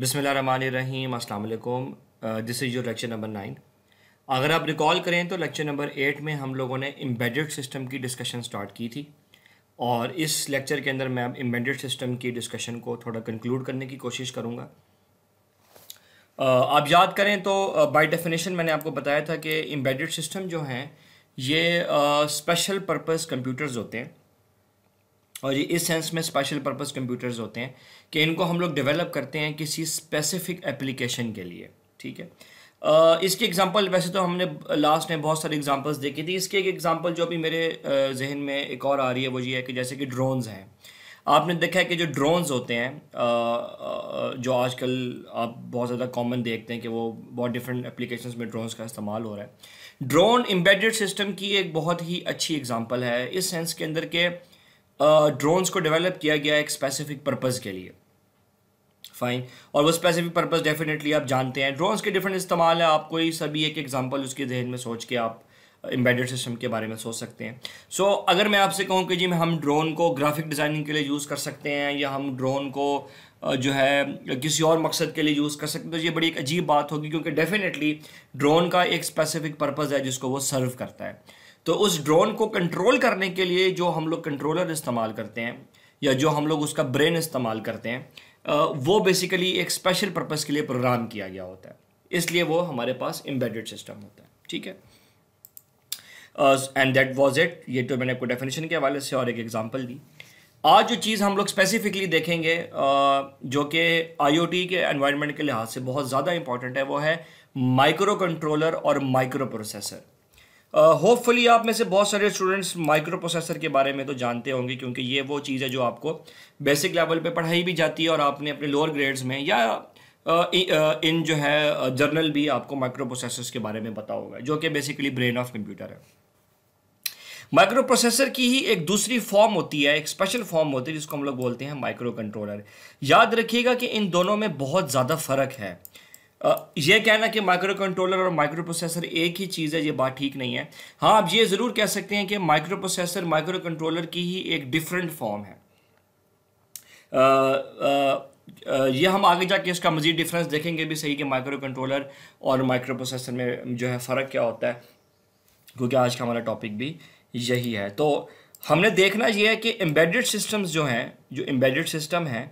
बिसमीम अल्लाम this is your lecture number nine अगर आप रिकॉल करें तो लेक्चर नंबर एट में हम लोगों ने एम्बेडेड सिस्टम की डिस्कशन स्टार्ट की थी और इस लेक्चर के अंदर मैं अब एम्बेडेड सिस्टम की डिस्कशन को थोड़ा कंक्लूड करने की कोशिश करूँगा आप याद करें तो बाई डेफिनेशन मैंने आपको बताया था कि एम्बेडेड सिस्टम जो हैं ये स्पेशल पर्पज़ कंप्यूटर्स होते हैं और ये इस सेंस में स्पेशल पर्पज़ कंप्यूटर्स होते हैं कि इनको हम लोग डेवलप करते हैं किसी स्पेसिफिक एप्लीकेशन के लिए ठीक है इसके एग्जांपल वैसे तो हमने लास्ट में बहुत सारी एग्जांपल्स देखी थी इसके एक एग्जांपल जो अभी मेरे जहन में एक और आ रही है वो ये है कि जैसे कि ड्रोन्स हैं आपने देखा है कि जो ड्रोन्स होते हैं जो आजकल आप बहुत ज़्यादा कॉमन देखते हैं कि वो बहुत डिफरेंट एप्लीकेशंस में ड्रोन्स का इस्तेमाल हो रहा है ड्रोन एम्बेडेड सिस्टम की एक बहुत ही अच्छी एग्जांपल है इस सेंस के अंदर के ड्रोन्स को डेवलप किया गया एक स्पेसिफिक पर्पज़ के लिए फाइन और वो स्पेसिफिक पर्पज़ डेफिनेटली आप जानते हैं ड्रोन्स के डिफरेंट इस्तेमाल है आप कोई सभी एक एग्जांपल उसके जहन में सोच के आप एम्बेडेड सिस्टम के बारे में सोच सकते हैं सो so, अगर मैं आपसे कहूँ कि जी हम ड्रोन को ग्राफिक डिज़ाइनिंग के लिए यूज़ कर सकते हैं या हम ड्रोन को जो है किसी और मकसद के लिए यूज़ कर सकते हैं तो ये बड़ी एक अजीब बात होगी क्योंकि डेफिनेटली ड्रोन का एक स्पेसिफिक पर्पज़ है जिसको वो सर्व करता है तो उस ड्रोन को कंट्रोल करने के लिए जो हम लोग कंट्रोलर इस्तेमाल करते हैं या जो हम लोग उसका ब्रेन इस्तेमाल करते हैं वो बेसिकली एक स्पेशल पर्पज़ के लिए प्रोग्राम किया गया होता है इसलिए वो हमारे पास एम्बेडेड सिस्टम होता है ठीक है एंड दैट वॉज इट ये तो मैंने आपको डेफिनेशन के हवाले से और एक एग्जाम्पल दी आज जो चीज़ हम लोग स्पेसिफिकली देखेंगे जो कि आईओटी के एनवायरनमेंट के लिहाज से बहुत ज़्यादा इंपॉर्टेंट है वो है माइक्रो कंट्रोलर और माइक्रो प्रोसेसर होपफुली uh, आप में से बहुत सारे स्टूडेंट्स माइक्रो प्रोसेसर के बारे में तो जानते होंगे क्योंकि ये वो चीज़ है जो आपको बेसिक लेवल पे पढ़ाई भी जाती है और आपने अपने लोअर ग्रेड्स में या इन जो है जर्नल भी आपको माइक्रो प्रोसेसर के बारे में पता होगा जो कि बेसिकली ब्रेन ऑफ कंप्यूटर है माइक्रो प्रोसेसर की ही एक दूसरी फॉर्म होती है एक स्पेशल फॉर्म होती है जिसको हम लोग बोलते हैं माइक्रो कंट्रोलर याद रखिएगा कि इन दोनों में बहुत ज़्यादा फ़र्क है ये कहना कि माइक्रो कंट्रोलर और माइक्रो प्रोसेसर एक ही चीज़ है ये बात ठीक नहीं है हाँ आप ये ज़रूर कह सकते हैं कि माइक्रो प्रोसेसर माइक्रो कंट्रोलर की ही एक डिफरेंट फॉर्म है ये हम आगे जाके इसका मजीद डिफरेंस देखेंगे भी सही कि माइक्रो कंट्रोलर और माइक्रो प्रोसेसर में जो है फ़र्क क्या होता है क्योंकि आज का हमारा टॉपिक भी यही है तो हमने देखना यह है कि एम्बेडेड सिस्टम्स जो हैं जो एम्बेडेड सिस्टम हैं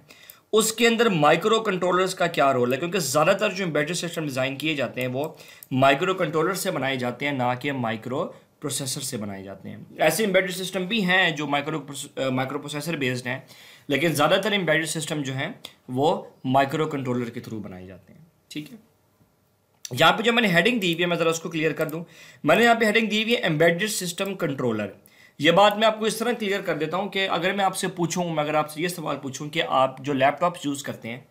उसके अंदर माइक्रो कंट्रोलर्स का क्या रोल है क्योंकि ज़्यादातर जो एम्बेडेड सिस्टम डिज़ाइन किए जाते हैं वो माइक्रो कंट्रोलर से बनाए जाते हैं ना कि माइक्रो प्रोसेसर से बनाए जाते हैं ऐसे एम्बेडेड सिस्टम भी हैं जो माइक्रो माइक्रो प्रोसेसर बेस्ड हैं लेकिन ज़्यादातर एम्बेडेड सिस्टम जो हैं वो माइक्रो कंट्रोलर के थ्रू बनाए जाते हैं ठीक है यहाँ पे जो मैंने हेडिंग दी हुई है मैं ज़रा उसको क्लियर कर दूँ मैंने यहाँ पे हेडिंग दी हुई है एम्बेडेड सिस्टम कंट्रोलर ये बात मैं आपको इस तरह क्लियर कर देता हूँ कि अगर मैं आपसे पूछूँ मैं अगर आपसे ये सवाल पूछूँ कि आप जो लैपटॉप यूज़ करते हैं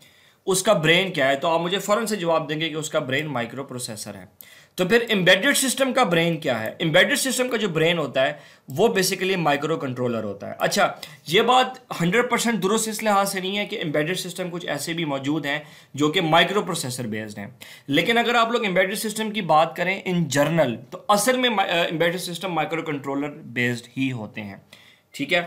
उसका ब्रेन क्या है तो आप मुझे फ़ौरन से जवाब देंगे कि उसका ब्रेन माइक्रो प्रोसेसर है तो फिर एम्बेडेड सिस्टम का ब्रेन क्या है एम्बेडेड सिस्टम का जो ब्रेन होता है वो बेसिकली माइक्रो कंट्रोलर होता है अच्छा ये बात 100 परसेंट दुरुस्त इस लिहाज से नहीं है कि एम्बेडेड सिस्टम कुछ ऐसे भी मौजूद हैं जो कि माइक्रो प्रोसेसर बेस्ड हैं लेकिन अगर आप लोग एम्बेडेड सिस्टम की बात करें इन जर्नल तो असल में embedded system microcontroller based ही होते हैं ठीक है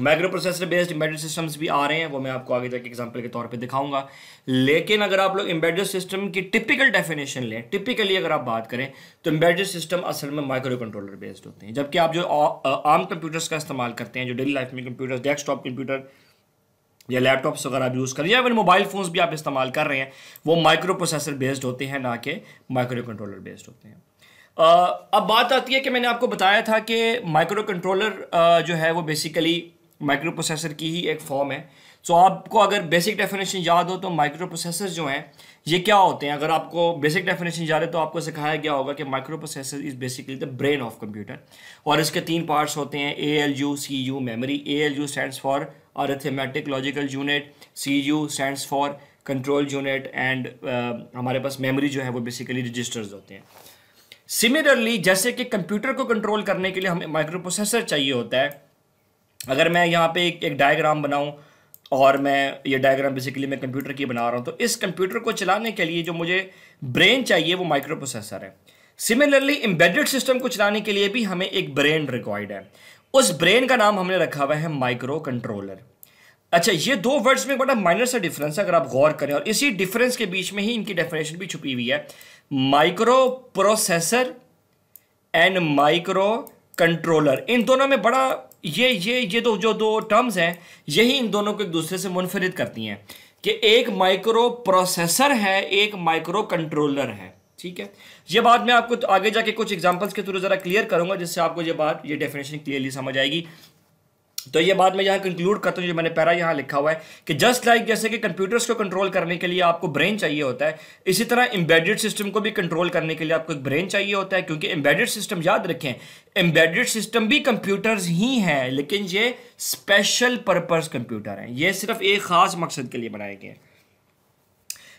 microprocessor based embedded systems भी आ रहे हैं वो मैं आपको आगे तक एग्जांपल के तौर पे दिखाऊंगा लेकिन अगर आप लोग एम्बेडेड सिस्टम की टिपिकल डेफिनेशन लें टिपिकली अगर आप बात करें तो एम्बेडेड सिस्टम असल में माइक्रो कंट्रोलर बेस्ड होते हैं जबकि आप जो आम कंप्यूटर्स का इस्तेमाल करते हैं जो डेली लाइफ में कंप्यूटर्स डेस्कटॉप कंप्यूटर या लैपटॉप्स वगैरह आप यूज़ करें या इवन मोबाइल फ़ोन्स भी आप इस्तेमाल कर रहे हैं वो माइक्रो प्रोसेसर बेस्ड होते हैं ना कि माइक्रो कंट्रोलर बेस्ड होते हैं अब बात आती है कि मैंने आपको बताया था कि माइक्रो कंट्रोलर जो है वो बेसिकली माइक्रो प्रोसेसर की ही एक फॉर्म है सो so, आपको अगर बेसिक डेफिनेशन याद हो तो माइक्रो प्रोसेसर जो हैं ये क्या होते हैं अगर आपको बेसिक डेफिनेशन याद है तो आपको सिखाया गया होगा कि microprocessor is basically the brain of computer और इसके तीन पार्ट्स होते हैं A L U C U memory A L U stand for arithmetic logical unit C U stand for control unit and हमारे पास मेमरी जो है वो बेसिकली रजिस्टर्स होते हैं सिमिलरली जैसे कि कंप्यूटर को कंट्रोल करने के लिए हमें माइक्रो प्रोसेसर चाहिए होता है अगर मैं यहाँ पे एक, एक डायग्राम बनाऊँ और मैं ये डायग्राम बेसिकली मैं कंप्यूटर की बना रहा हूँ तो इस कंप्यूटर को चलाने के लिए जो मुझे ब्रेन चाहिए वो माइक्रो प्रोसेसर है सिमिलरली एम्बेडेड सिस्टम को चलाने के लिए भी हमें एक ब्रेन रिक्वायर्ड है उस ब्रेन का नाम हमने रखा हुआ है माइक्रो कंट्रोलर अच्छा ये दो वर्ड्स में बड़ा माइनर सा डिफरेंस है अगर आप गौर करें और इसी डिफरेंस के बीच में ही इनकी डेफिनेशन भी छुपी हुई है microprocessor and microcontroller इन दोनों में बड़ा ये ये ये दो जो दो टर्म्स हैं यही इन दोनों को एक दूसरे से मुनफरद करती हैं कि एक माइक्रो प्रोसेसर है एक माइक्रो कंट्रोलर है ठीक है ये बात मैं आपको तो आगे जाके कुछ एग्जांपल्स के थ्रू ज़रा क्लियर करूंगा जिससे आपको ये बात ये डेफिनेशन क्लियरली समझ आएगी तो ये बात मैं यहाँ कंक्लूड करता हूँ जो मैंने पैरा यहाँ लिखा हुआ है कि जस्ट लाइक like जैसे कि कंप्यूटर्स को कंट्रोल करने के लिए आपको ब्रेन चाहिए होता है इसी तरह एम्बेडेड सिस्टम को भी कंट्रोल करने के लिए आपको एक ब्रेन चाहिए होता है क्योंकि एम्बेडेड सिस्टम याद रखें एम्बेडेड सिस्टम भी कंप्यूटर्स ही हैं लेकिन ये स्पेशल पर्पज़ कंप्यूटर हैं ये सिर्फ एक ख़ास मकसद के लिए बनाए गए हैं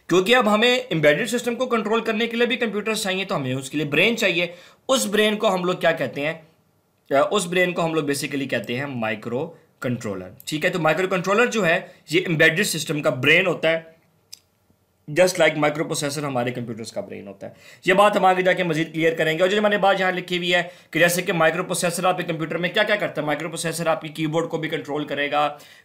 क्योंकि अब हमें एम्बेडेड सिस्टम को कंट्रोल करने के लिए भी कंप्यूटर्स चाहिए तो हमें उसके लिए ब्रेन चाहिए उस ब्रेन को हम लोग क्या कहते हैं उस ब्रेन को हम लोग बेसिकली कहते हैं माइक्रो कंट्रोलर ठीक है तो माइक्रो कंट्रोलर जो है ये एम्बेडेड सिस्टम का ब्रेन होता है जस्ट लाइक माइक्रो प्रोसेसर हमारे कंप्यूटर्स का ब्रेन होता है ये बात हम आगे जाके मजीद क्लियर करेंगे और जो मैंने बात यहाँ लिखी हुई है कि जैसे कि माइक्रो प्रोसेसर आपके कंप्यूटर में क्या क्या करता है माइक्रो प्रोसेसर आपकी कीबोर्ड को भी कंट्रोल करेगा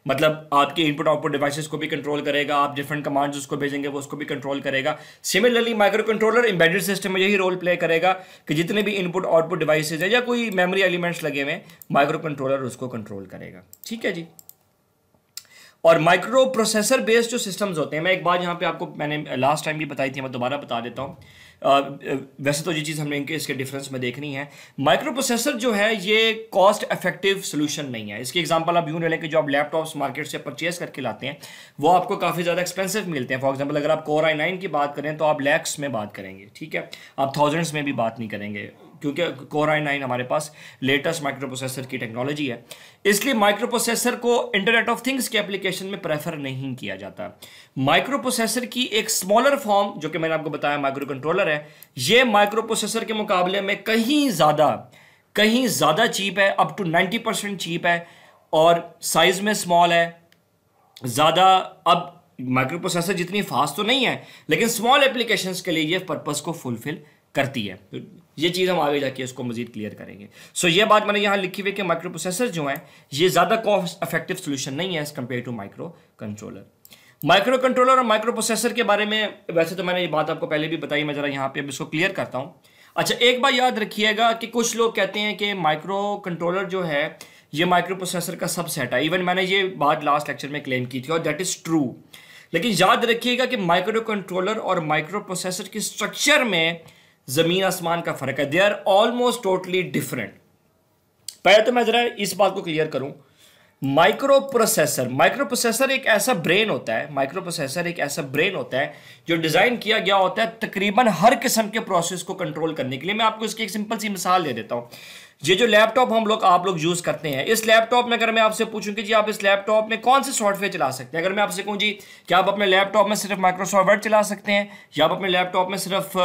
मतलब आपके इनपुट आउटपुट डिवाइसेस को भी कंट्रोल करेगा आप डिफरेंट कमांड्स उसको भेजेंगे वो उसको भी कंट्रोल करेगा similarly microcontroller embedded system में यही रोल प्ले करेगा कि जितने भी इनपुट आउटपुट डिवाइसेज हैं या कोई मेमोरी एलिमेंट्स लगे हुए माइक्रो कंट्रोलर उसको कंट्रोल करेगा ठीक है जी और माइक्रो प्रोसेसर बेस्ड जो सिस्टम्स होते हैं मैं एक बात यहाँ पे आपको मैंने लास्ट टाइम भी बताई थी मैं दोबारा बता देता हूँ वैसे तो ये चीज़ हमने इनके इसके डिफरेंस में देखनी है माइक्रो प्रोसेसर जो है ये कॉस्ट इफेक्टिव सोल्यूशन नहीं है इसकी एग्जाम्पल आप यूँ ले लें कि जो आप लैपटॉप्स मार्केट से परचेज करके लाते हैं वो आपको काफ़ी ज़्यादा एक्सपेंसिव मिलते हैं फॉर एग्जाम्पल अगर आप कोर आई नाइन की बात करें तो आप लैक्स में बात करेंगे ठीक है आप थाउजेंड्स में भी बात नहीं करेंगे क्योंकि कोर आई नाइन हमारे पास लेटेस्ट माइक्रो प्रोसेसर की टेक्नोलॉजी है इसलिए माइक्रो प्रोसेसर को इंटरनेट ऑफ थिंग्स के एप्लीकेशन में प्रेफर नहीं किया जाता माइक्रोप्रोसेसर की एक स्मॉलर फॉर्म जो कि मैंने आपको बताया माइक्रो कंट्रोलर है ये माइक्रोप्रोसेसर के मुकाबले में कहीं ज़्यादा कहीं ज़्यादा चीप है up to ninety percent cheap है और साइज़ में स्मॉल है ज़्यादा अब माइक्रो प्रोसेसर जितनी फास्ट तो नहीं है लेकिन स्मॉल एप्लीकेशन के लिए ये पर्पज़ को फुलफिल करती है तो ये चीज़ हम आगे जाके उसको मजीद क्लियर करेंगे सो so, ये बात मैंने यहाँ लिखी हुई कि माइक्रो प्रोसेसर जो हैं ये ज़्यादा कॉस्ट इफेक्टिव सोल्यूशन नहीं है as compare to microcontroller microcontroller और माइक्रो प्रोसेसर के बारे में वैसे तो मैंने ये बात आपको पहले भी बताई मैं ज़रा यहाँ पे अब इसको क्लियर करता हूँ अच्छा एक बार याद रखिएगा कि कुछ लोग कहते हैं कि माइक्रो कंट्रोलर जो है ये माइक्रो प्रोसेसर का सबसेट है इवन मैंने ये बात लास्ट लेक्चर में क्लेम की थी और दैट इज़ ट्रू लेकिन याद रखिएगा कि माइक्रो कंट्रोलर और माइक्रो प्रोसेसर के स्ट्रक्चर में ज़मीन आसमान का फ़र्क है they are almost totally different पहले तो मैं ज़रा इस बात को क्लियर करूँ माइक्रो प्रोसेसर माइक्रो प्रोसेसर एक ऐसा ब्रेन होता है माइक्रो प्रोसेसर एक ऐसा ब्रेन होता है जो डिज़ाइन किया गया होता है तकरीबन हर किस्म के प्रोसेस को कंट्रोल करने के लिए मैं आपको इसकी एक सिंपल सी मिसाल दे देता हूं ये जो लैपटॉप हम लोग आप लोग यूज़ करते हैं इस लैपटॉप में अगर मैं आपसे पूछूं कि जी आप इस लैपटॉप में कौन से सॉफ्टवेयर चला सकते हैं अगर मैं आपसे कहूं जी क्या आप अपने लैपटॉप में सिर्फ माइक्रोसॉफ्ट वर्ड चला सकते हैं या आप अपने लैपटॉप में सिर्फ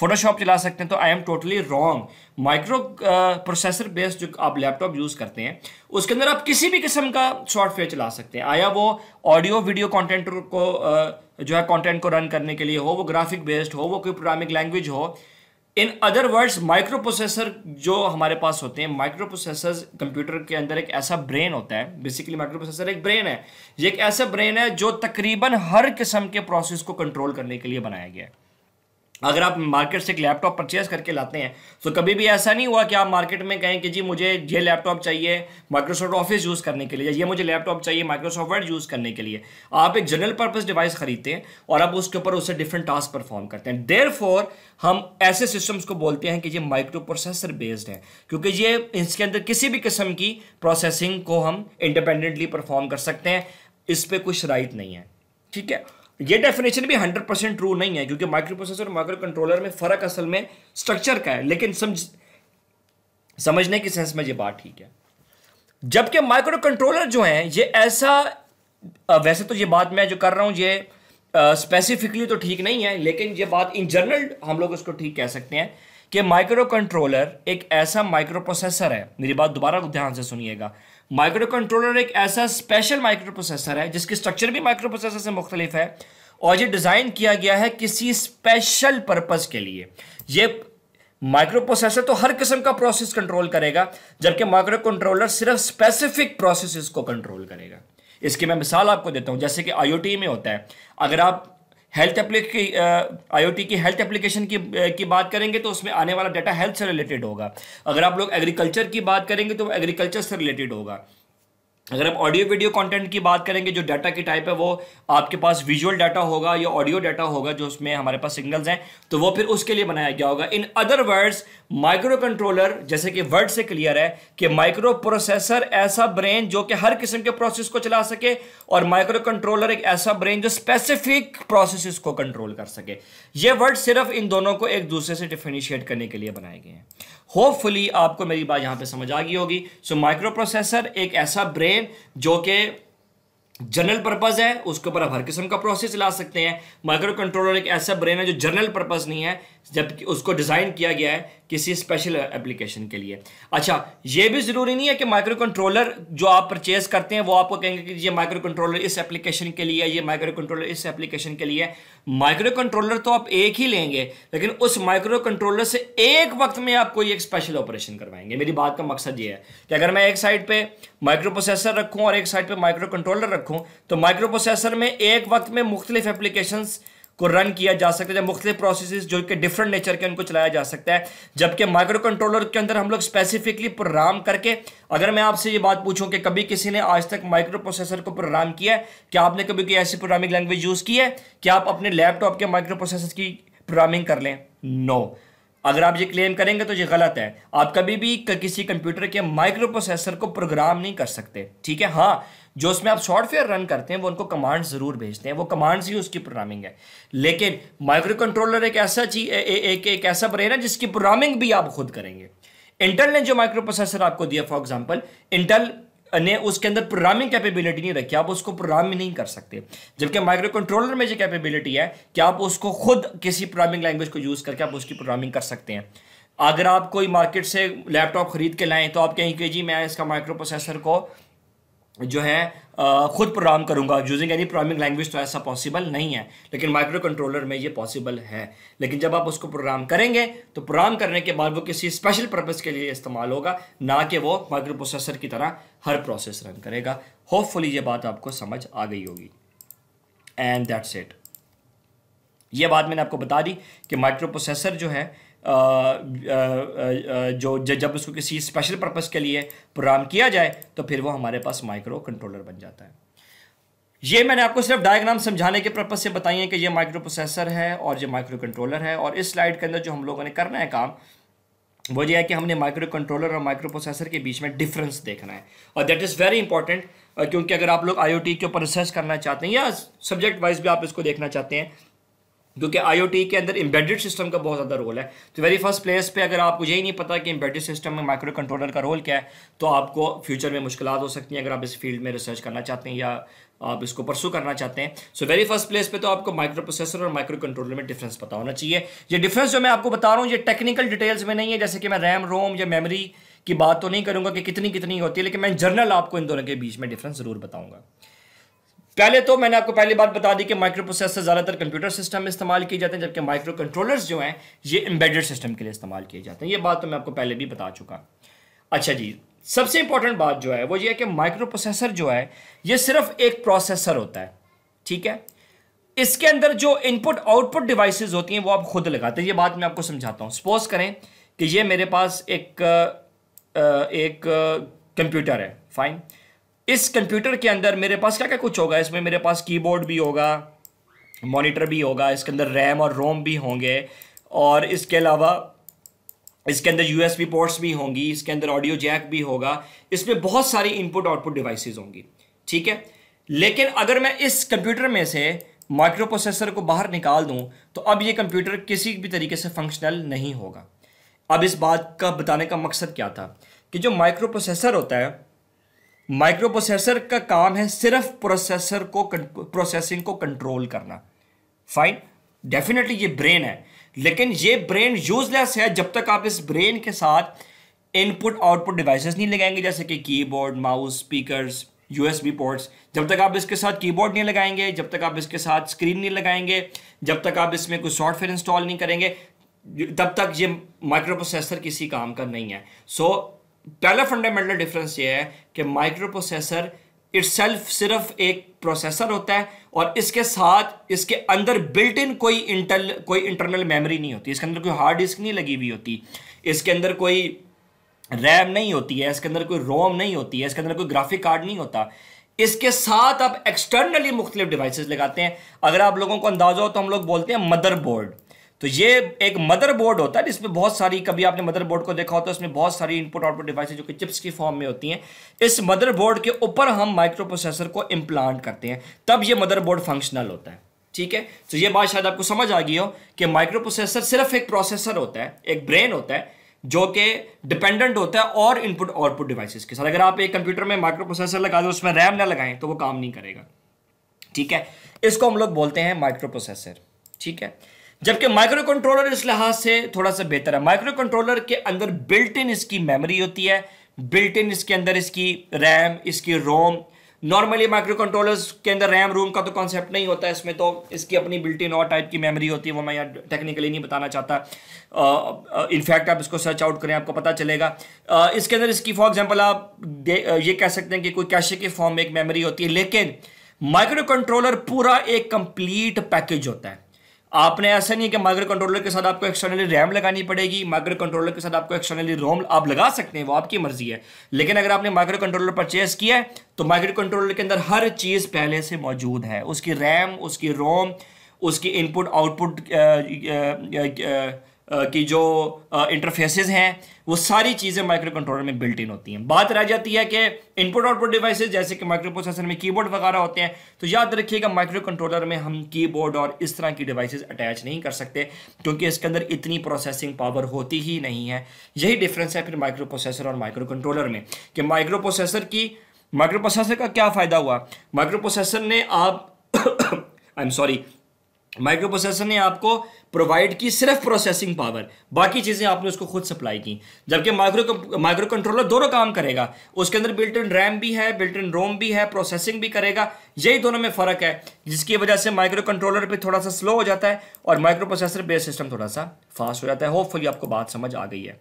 फोटोशॉप चला सकते हैं तो I am totally wrong microprocessor based जो आप लैपटॉप यूज़ करते हैं उसके अंदर आप किसी भी किस्म का सॉफ्टवेयर चला सकते हैं आया वो ऑडियो वीडियो कॉन्टेंट को uh, जो है कॉन्टेंट को रन करने के लिए हो वो ग्राफिक बेस्ड हो वो कोई प्रोग्रामिक लैंग्वेज हो in other words microprocessor जो हमारे पास होते हैं माइक्रो प्रोसेसर कंप्यूटर के अंदर एक ऐसा ब्रेन होता है बेसिकली माइक्रो प्रोसेसर एक ब्रेन है ये एक ऐसा ब्रेन है जो तकरीबन हर किस्म के प्रोसेस को कंट्रोल करने के लिए बनाया गया है अगर आप मार्केट से एक लैपटॉप परचेज करके लाते हैं तो कभी भी ऐसा नहीं हुआ कि आप मार्केट में कहें कि जी मुझे ये लैपटॉप चाहिए माइक्रोसॉफ्ट ऑफिस यूज़ करने के लिए या ये मुझे लैपटॉप चाहिए माइक्रोसॉफ्ट वर्ड यूज़ करने के लिए आप एक जनरल पर्पज़ डिवाइस खरीदते हैं और आप उसके ऊपर उससे डिफरेंट टास्क परफॉर्म करते हैं देर हम ऐसे सिस्टम्स को बोलते हैं कि ये माइक्रो प्रोसेसर बेस्ड है क्योंकि ये इसके अंदर किसी भी किस्म की प्रोसेसिंग को हम इंडिपेंडेंटली परफॉर्म कर सकते हैं इस पर कुछ राइट नहीं है ठीक है ये डेफिनेशन भी 100 परसेंट ट्रू नहीं है क्योंकि माइक्रो प्रोसेसर और माइक्रो कंट्रोलर में फ़र्क असल में स्ट्रक्चर का है लेकिन समझ समझने के सेंस में ये बात ठीक है जबकि माइक्रो कंट्रोलर जो है ये ऐसा वैसे तो ये बात मैं जो कर रहा हूं ये स्पेसिफिकली तो ठीक नहीं है लेकिन ये बात इन जनरल हम लोग इसको ठीक कह सकते हैं कि माइक्रो कंट्रोलर एक ऐसा माइक्रो प्रोसेसर है मेरी बात दोबारा ध्यान से सुनिएगा माइक्रो कंट्रोलर एक ऐसा स्पेशल माइक्रो प्रोसेसर है जिसकी स्ट्रक्चर भी माइक्रो प्रोसेसर से मुख्तलिफ है और ये डिज़ाइन किया गया है किसी स्पेशल पर्पज़ के लिए ये माइक्रो प्रोसेसर तो हर किस्म का प्रोसेस कंट्रोल करेगा जबकि माइक्रो कंट्रोलर सिर्फ स्पेसिफिक प्रोसेस को कंट्रोल करेगा इसकी मैं मिसाल आपको देता हूं जैसे कि आईओटी में होता है अगर आप हेल्थ ओ आईओटी की हेल्थ uh, एप्लीकेशन की uh, की बात करेंगे तो उसमें आने वाला डाटा हेल्थ से रिलेटेड होगा अगर आप लोग एग्रीकल्चर की बात करेंगे तो एग्रीकल्चर से रिलेटेड होगा अगर हम ऑडियो वीडियो कंटेंट की बात करेंगे जो डाटा की टाइप है वो आपके पास विजुअल डाटा होगा या ऑडियो डाटा होगा जो उसमें हमारे पास सिग्नल्स हैं तो वो फिर उसके लिए बनाया गया होगा in other words microcontroller जैसे कि वर्ड से क्लियर है कि माइक्रो प्रोसेसर ऐसा ब्रेन जो कि हर किस्म के प्रोसेस को चला सके और माइक्रो कंट्रोलर एक ऐसा ब्रेन जो स्पेसिफिक प्रोसेस को कंट्रोल कर सके ये वर्ड सिर्फ इन दोनों को एक दूसरे से डिफिनिशिएट करने के लिए बनाए गए हैं होपफुली आपको मेरी बात यहाँ पे समझ आ गई होगी सो माइक्रो प्रोसेसर एक ऐसा ब्रेन जो कि जनरल पर्पज़ है उसके ऊपर आप हर किस्म का प्रोसेस चला सकते हैं माइक्रो कंट्रोलर एक ऐसा ब्रेन है जो जनरल पर्पज़ नहीं है जबकि उसको डिज़ाइन किया गया है किसी स्पेशल एप्लीकेशन के लिए अच्छा ये भी ज़रूरी नहीं है कि माइक्रो कंट्रोलर जो आप परचेज़ करते हैं वो आपको कहेंगे कि ये माइक्रो कंट्रोलर इस एप्लीकेशन के लिए ये माइक्रो कंट्रोलर इस एप्लीकेशन के लिए माइक्रो कंट्रोलर तो आप एक ही लेंगे लेकिन उस माइक्रो कंट्रोलर से एक वक्त में आप कोई एक स्पेशल ऑपरेशन करवाएंगे मेरी बात का मकसद ये है कि अगर मैं एक साइड पर माइक्रो प्रोसेसर रखूँ और एक साइड पर माइक्रो कंट्रोलर रखूँ तो माइक्रो प्रोसेसर में एक वक्त में मुख्तलिफ एप्लीकेशंस को रन किया जा सकता है जब मुख्तलि प्रोसेस जो कि डिफरेंट नेचर के उनको चलाया जा सकता है जबकि माइक्रो कंट्रोलर के अंदर हम लोग स्पेसिफिकली प्रोग्राम करके अगर मैं आपसे ये बात पूछूं कि कभी किसी ने आज तक माइक्रो प्रोसेसर को प्रोग्राम किया है क्या आपने कभी कोई ऐसी प्रोग्रामिंग लैंग्वेज यूज़ की है कि आप अपने लैपटॉप के माइक्रो प्रोसेसर की प्रोग्रामिंग कर लें नो अगर आप ये क्लेम करेंगे तो ये गलत है आप कभी भी किसी कंप्यूटर के माइक्रो प्रोसेसर को प्रोग्राम नहीं कर सकते ठीक है हाँ जो उसमें आप सॉफ्टवेयर रन करते हैं वो उनको कमांड्स ज़रूर भेजते हैं वो कमांड्स ही उसकी प्रोग्रामिंग है लेकिन माइक्रो कंट्रोलर एक ऐसा चीज एक एक ऐसा ब्रेन है जिसकी प्रोग्रामिंग भी आप खुद करेंगे इंटेल ने जो माइक्रो प्रोसेसर आपको दिया फॉर एग्जाम्पल इंटेल ने उसके अंदर प्रोग्रामिंग कैपेबिलिटी नहीं रखी आप उसको प्रोग्राम नहीं कर सकते जबकि माइक्रो कंट्रोलर में जो कैपेबिलिटी है कि आप उसको खुद किसी प्रोग्रामिंग लैंग्वेज को यूज़ करके आप उसकी प्रोग्रामिंग कर सकते हैं अगर आप कोई मार्केट से लैपटॉप खरीद के लाएं तो आप कहीं कि जी मैं इसका माइक्रो प्रोसेसर को जो है खुद प्रोग्राम करूंगा यूजिंग एनी प्रोग्रामिंग लैंग्वेज तो ऐसा पॉसिबल नहीं है लेकिन माइक्रो कंट्रोलर में ये पॉसिबल है लेकिन जब आप उसको प्रोग्राम करेंगे तो प्रोग्राम करने के बाद वो किसी स्पेशल पर्पज़ के लिए इस्तेमाल होगा ना कि वो माइक्रो प्रोसेसर की तरह हर प्रोसेस रन करेगा होपफुली ये बात आपको समझ आ गई होगी एंड दैट्स इट ये बात मैंने आपको बता दी कि माइक्रो प्रोसेसर जो है जो जब उसको किसी स्पेशल पर्पज़ के लिए प्रोग्राम किया जाए तो फिर वो हमारे पास माइक्रो कंट्रोलर बन जाता है ये मैंने आपको सिर्फ डायग्राम समझाने के पर्पज़ से बताई है कि ये माइक्रो प्रोसेसर है और ये माइक्रो कंट्रोलर है और इस स्लाइड के अंदर जो हम लोगों ने करना है काम वो ये है कि हमने माइक्रो कंट्रोलर और माइक्रो प्रोसेसर के बीच में डिफरेंस देखना है और दैट इज़ वेरी इंपॉर्टेंट क्योंकि अगर आप लोग आईओटी के ऊपर रिसर्च करना चाहते हैं या सब्जेक्ट वाइज भी आप इसको देखना चाहते हैं क्योंकि आईओटी के अंदर एम्बेडेड सिस्टम का बहुत ज़्यादा रोल है तो वेरी फर्स्ट प्लेस पे अगर आपको यही नहीं पता कि एम्बेडेड सिस्टम में माइक्रो कंट्रोलर का रोल क्या है तो आपको फ्यूचर में मुश्किल हो सकती हैं अगर आप इस फील्ड में रिसर्च करना चाहते हैं या आप इसको परसू करना चाहते हैं सो वेरी फर्स्ट प्लेस पे तो आपको माइक्रो प्रोसेसर और माइक्रो कंट्रोलर में डिफरेंस पता होना चाहिए ये डिफरेंस जो मैं आपको बता रहा हूँ ये टेक्निकल डिटेल्स में नहीं है जैसे कि मैं रैम रोम या मेमरी की बात तो नहीं करूँगा कि कितनी कितनी होती है लेकिन मैं जर्नल आपको इन दोनों के बीच में डिफरेंस ज़रूर बताऊँगा पहले तो मैंने आपको पहली बात बता दी कि माइक्रो प्रोसेसर ज़्यादातर कंप्यूटर सिस्टम में इस्तेमाल किए जाते हैं जबकि माइक्रो कंट्रोलर्स जो हैं ये एम्बेडेड सिस्टम के लिए इस्तेमाल किए जाते हैं ये बात तो मैं आपको पहले भी बता चुका अच्छा जी सबसे इंपॉर्टेंट बात जो है वो ये है कि माइक्रो प्रोसेसर जो है ये सिर्फ एक प्रोसेसर होता है ठीक है इसके अंदर जो इनपुट आउटपुट डिवाइस होती हैं वो आप खुद लगाते हैं ये बात मैं आपको समझाता हूँ सपोज करें कि ये मेरे पास एक एक कंप्यूटर है फाइन इस कंप्यूटर के अंदर मेरे पास क्या क्या कुछ होगा इसमें मेरे पास कीबोर्ड भी होगा मॉनिटर भी होगा इसके अंदर रैम और रोम भी होंगे और इसके अलावा इसके अंदर यूएसबी पोर्ट्स भी होंगी इसके अंदर ऑडियो जैक भी होगा इसमें बहुत सारी इनपुट आउटपुट डिवाइसेस होंगी ठीक है लेकिन अगर मैं इस कंप्यूटर में से माइक्रो प्रोसेसर को बाहर निकाल दूं तो अब ये कंप्यूटर किसी भी तरीके से फंक्शनल नहीं होगा अब इस बात का बताने का मकसद क्या था कि जो माइक्रो प्रोसेसर होता है माइक्रो प्रोसेसर का काम है सिर्फ प्रोसेसर को प्रोसेसिंग को कंट्रोल करना फाइन डेफिनेटली ये ब्रेन है लेकिन ये ब्रेन यूजलेस है जब तक आप इस ब्रेन के साथ इनपुट आउटपुट डिवाइसेस नहीं लगाएंगे जैसे कि keyboard mouse speakers USB ports जब तक आप इसके साथ कीबोर्ड नहीं लगाएंगे जब तक आप इसके साथ स्क्रीन नहीं लगाएंगे जब तक आप इसमें कोई सॉफ्टवेयर इंस्टॉल नहीं करेंगे तब तक ये माइक्रो प्रोसेसर किसी काम का नहीं है सो so, पहला फंडामेंटल डिफरेंस ये है कि माइक्रो प्रोसेसर इट्सल्फ सिर्फ एक प्रोसेसर होता है और इसके साथ इसके अंदर बिल्ट इन कोई इंटल कोई इंटरनल मेमोरी नहीं होती इसके अंदर कोई हार्ड डिस्क नहीं लगी हुई होती इसके अंदर कोई रैम नहीं होती है इसके अंदर कोई रोम नहीं होती है इसके अंदर कोई ग्राफिक कार्ड नहीं होता इसके साथ आप एक्सटर्नली मुख्तलिफ डिवाइसेस लगाते हैं अगर आप लोगों को अंदाजा हो तो हम लोग बोलते हैं मदरबोर्ड तो ये एक मदरबोर्ड होता है जिसमें बहुत सारी कभी आपने मदरबोर्ड को देखा होता तो है उसमें बहुत सारी इनपुट आउटपुट डिवाइस जो कि चिप्स की फॉर्म में होती हैं इस मदरबोर्ड के ऊपर हम माइक्रो प्रोसेसर को इम्प्लांट करते हैं तब ये मदरबोर्ड फंक्शनल होता है ठीक है तो ये बात शायद आपको समझ आ गई हो कि माइक्रो प्रोसेसर सिर्फ एक प्रोसेसर होता है एक ब्रेन होता है जो कि डिपेंडेंट होता है और इनपुट आउटपुट डिवाइसेस के साथ अगर आप एक कंप्यूटर में माइक्रो प्रोसेसर लगा दो उसमें रैम ना लगाएं तो वो काम नहीं करेगा ठीक है इसको हम लोग बोलते हैं माइक्रो प्रोसेसर ठीक है जबकि माइक्रो कंट्रोलर इस लिहाज से थोड़ा सा बेहतर है माइक्रो कंट्रोलर के अंदर बिल्ट इन इसकी मेमोरी होती है बिल्ट इन इसके अंदर इसकी रैम इसकी रोम नॉर्मली माइक्रो कंट्रोलर्स के अंदर रैम रोम का तो कॉन्सेप्ट नहीं होता है इसमें तो इसकी अपनी बिल्ट इन और टाइप की मेमोरी होती है वो मैं यहाँ टेक्निकली नहीं बताना चाहता इनफैक्ट आप इसको सर्च आउट करें आपको पता चलेगा uh, इसके अंदर इसकी फॉर एग्जाम्पल आप ये कह सकते हैं कि कोई कैशे के फॉर्म में एक मेमरी होती है लेकिन माइक्रो कंट्रोलर पूरा एक कंप्लीट पैकेज होता है आपने ऐसा नहीं कि माइक्रो कंट्रोलर के साथ आपको एक्सटर्नली रैम लगानी पड़ेगी माइक्रो कंट्रोलर के साथ आपको एक्सटर्नली रोम आप लगा सकते हैं वो आपकी मर्जी है लेकिन अगर आपने माइक्रो कंट्रोलर परचेज किया है तो माइक्रो कंट्रोलर के अंदर हर चीज़ पहले से मौजूद है उसकी रैम उसकी रोम उसकी इनपुट आउटपुट की जो इंटरफेसेस हैं वो सारी चीज़ें माइक्रो कंट्रोलर में बिल्ट इन होती हैं बात रह जाती है कि इनपुट आउटपुट डिवाइसेस जैसे कि माइक्रो प्रोसेसर में कीबोर्ड वगैरह होते हैं तो याद रखिएगा माइक्रो कंट्रोलर में हम कीबोर्ड और इस तरह की डिवाइसेस अटैच नहीं कर सकते क्योंकि इसके अंदर इतनी प्रोसेसिंग पावर होती ही नहीं है यही डिफरेंस है फिर माइक्रो प्रोसेसर और माइक्रो कंट्रोलर में कि माइक्रो प्रोसेसर की माइक्रो प्रोसेसर का क्या फ़ायदा हुआ माइक्रो प्रोसेसर ने आप I am sorry microprocessor ने आपको प्रोवाइड की सिर्फ प्रोसेसिंग पावर बाकी चीज़ें आपने उसको खुद सप्लाई की जबकि माइक्रो माइक्रो कंट्रोलर दोनों काम करेगा उसके अंदर बिल्ट इन रैम भी है बिल्ट इन रोम भी है प्रोसेसिंग भी करेगा यही दोनों में फ़र्क है जिसकी वजह से माइक्रो कंट्रोलर पे थोड़ा सा स्लो हो जाता है और माइक्रो प्रोसेसर बेस सिस्टम थोड़ा सा फास्ट हो जाता है होपफुली आपको बात समझ आ गई है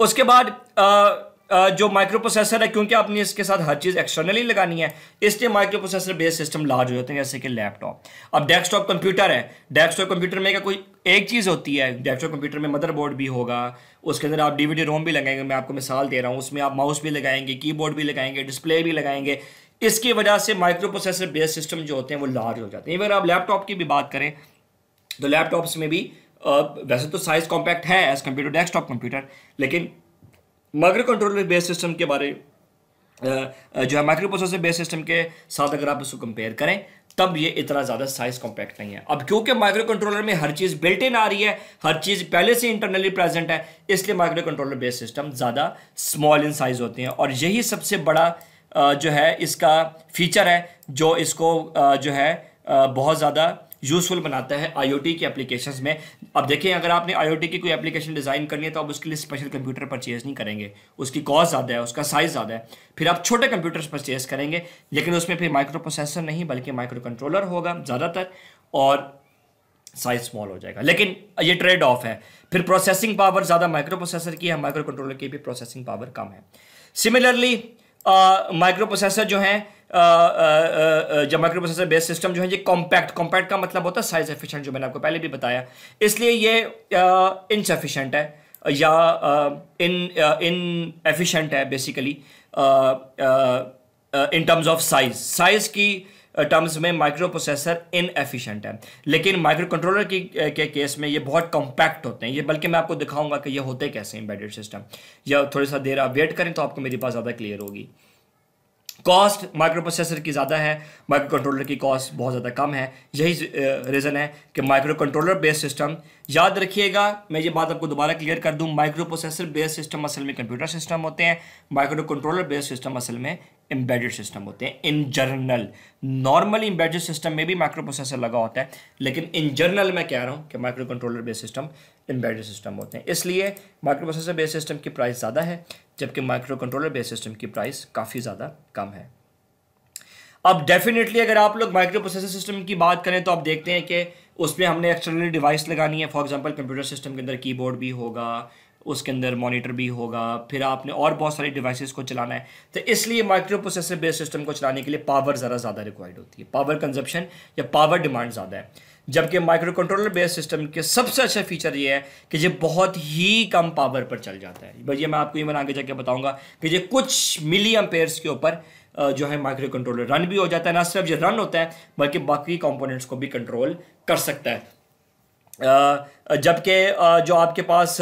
उसके बाद आ, जो माइक्रो प्रोसेसर है क्योंकि आपने इसके साथ हर चीज़ एक्सटर्नली लगानी है इसलिए microprocessor based system large हो जाते हैं जैसे कि लैपटॉप अब डेस्कटॉप कंप्यूटर है डेस्कटॉप कंप्यूटर में क्या कोई एक चीज़ होती है डेस्कटॉप कंप्यूटर में मदरबोर्ड भी होगा उसके अंदर आप डीवीडी रोम भी लगाएंगे मैं आपको मिसाल दे रहा हूँ उसमें आप माउस भी लगाएंगे की भी लगाएंगे डिस्प्ले भी लगाएंगे इसकी वजह से माइक्रो प्रोसेसर बेस्ड सिस्टम जो होते हैं वो लार्ज हो जाते हैं अगर आप लैपटॉप की भी बात करें तो लैपटॉप्स में भी वैसे तो साइज़ कॉम्पैक्ट है as compare to desktop computer लेकिन माइक्रो कंट्रोलर बेस सिस्टम के बारे जो है माइक्रो प्रोसेसर बेस सिस्टम के साथ अगर आप इसको कंपेयर करें तब ये इतना ज़्यादा साइज कॉम्पैक्ट नहीं है अब क्योंकि माइक्रो कंट्रोलर में हर चीज़ बिल्ट इन आ रही है हर चीज़ पहले से इंटरनली प्रेजेंट है इसलिए माइक्रो कंट्रोलर बेस सिस्टम ज़्यादा स्मॉल इन साइज़ होते हैं और यही सबसे बड़ा जो है इसका फीचर है जो इसको जो है बहुत ज़्यादा यूज़फुल बनाता है आईओटी के एप्लीकेशंस में अब देखें अगर आपने आईओटी की कोई एप्लीकेशन डिज़ाइन करनी है तो आप उसके लिए स्पेशल कंप्यूटर परचेज़ नहीं करेंगे उसकी कॉस्ट ज़्यादा है उसका साइज़ ज़्यादा है फिर आप छोटे कंप्यूटर्स परचेज़ करेंगे लेकिन उसमें फिर माइक्रो प्रोसेसर नहीं बल्कि माइक्रो कंट्रोलर होगा ज़्यादातर और साइज स्मॉल हो जाएगा लेकिन ये ट्रेड ऑफ है फिर प्रोसेसिंग पावर ज़्यादा माइक्रो प्रोसेसर की है माइक्रो कंट्रोलर की भी प्रोसेसिंग पावर कम है सिमिलरली माइक्रो प्रोसेसर जो है जो प्रोसेसर बेस्ड सिस्टम जो है ये कॉम्पैक्ट कॉम्पैक्ट का मतलब होता है साइज एफिशिएंट जो मैंने आपको पहले भी बताया इसलिए ये इनसफिशेंट है या इन इन एफिशिएंट है basically in terms of size size की टर्म्स में माइक्रो प्रोसेसर इनएफिशिएंट है लेकिन माइक्रो कंट्रोलर की के केस में ये बहुत कॉम्पैक्ट होते हैं ये बल्कि मैं आपको दिखाऊंगा कि ये होते कैसे एम्बेडेड सिस्टम या थोड़ी सा देर आप वेट करें तो आपको मेरी बात ज़्यादा क्लियर होगी कॉस्ट माइक्रो प्रोसेसर की ज़्यादा है माइक्रो कंट्रोलर की कॉस्ट बहुत ज़्यादा कम है यही रीज़न है कि माइक्रो कंट्रोलर बेस्ड सिस्टम याद रखिएगा मैं ये बात आपको दोबारा क्लियर कर दूँ माइक्रो प्रोसेसर बेस्ड सिस्टम असल में कंप्यूटर सिस्टम होते हैं माइक्रो कंट्रोलर बेस्ड सिस्टम असल में एम्बेडेड सिस्टम होते हैं in general normally embedded system में भी माइक्रो प्रोसेसर लगा होता है लेकिन इन जर्नल मैं कह रहा हूँ कि microcontroller based system embedded system होते हैं इसलिए माइक्रो प्रोसेसर बेस्ड सिस्टम की प्राइस ज़्यादा है जबकि माइक्रो कंट्रोलर बेस्ड सिस्टम की प्राइस काफ़ी ज़्यादा कम है अब डेफिनेटली अगर आप लोग माइक्रो प्रोसेसर सिस्टम की बात करें तो आप देखते हैं कि उसमें हमने एक्सटर्नली डिवाइस लगानी है फॉर एग्जांपल कंप्यूटर सिस्टम के अंदर कीबोर्ड भी होगा उसके अंदर मॉनिटर भी होगा फिर आपने और बहुत सारी डिवाइसेस को चलाना है तो इसलिए माइक्रो प्रोसेसर बेस्ड सिस्टम को चलाने के लिए पावर ज़रा ज़्यादा रिक्वायर्ड होती है पावर कंजप्शन या पावर डिमांड ज़्यादा है जबकि माइक्रो कंट्रोलर बेस्ड सिस्टम के सबसे अच्छा फीचर ये है कि ये बहुत ही कम पावर पर चल जाता है ये मैं आपको ये मैं आगे जाके बताऊँगा कि ये कुछ मिली एम्पेयर्स के ऊपर जो है माइक्रो कंट्रोलर रन भी हो जाता है ना सिर्फ ये रन होता है बल्कि बाकी कॉम्पोनेंट्स को भी कंट्रोल कर सकता है जबकि जो आपके पास